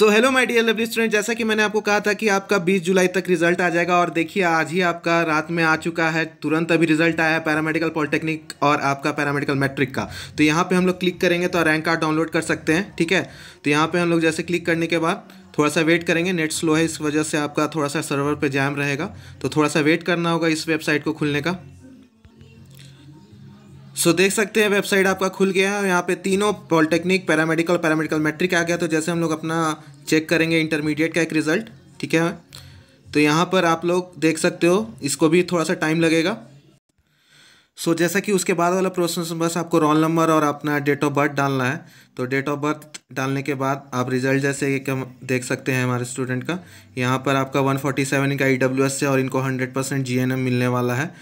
so hello my dear lovely student जैसा कि मैंने आपको कहा था कि आपका 20 जुलाई तक रिजल्ट आ जाएगा और देखिए आज ही आपका रात में आ चुका है तुरंत अभी रिजल्ट आया है पैरामेडिकल पॉलिटेक्निक और आपका पैरामेडिकल मैट्रिक का तो यहाँ पे हम लोग क्लिक करेंगे तो रैंक कार्ड डाउनलोड कर सकते हैं ठीक है तो यहाँ पर हम लोग जैसे क्लिक करने के बाद थोड़ा सा वेट करेंगे नेट स्लो है इस वजह से आपका थोड़ा सा सर्वर पर जैम रहेगा तो थोड़ा सा वेट करना होगा इस वेबसाइट को खुलने का सो so, देख सकते हैं वेबसाइट आपका खुल गया है और यहाँ पे तीनों पॉलिटेक्निक पैरामेडिकल पैरामेडिकल मैट्रिक आ गया तो जैसे हम लोग अपना चेक करेंगे इंटरमीडिएट का एक रिज़ल्ट ठीक है तो यहाँ पर आप लोग देख सकते हो इसको भी थोड़ा सा टाइम लगेगा सो so, जैसा कि उसके बाद वाला प्रोसेस बस आपको रोल नंबर और अपना डेट ऑफ बर्थ डालना है तो डेट ऑफ बर्थ डालने के बाद आप रिजल्ट जैसे एक देख सकते हैं हमारे स्टूडेंट का यहाँ पर आपका 147 का ई से और इनको 100 परसेंट जी मिलने वाला है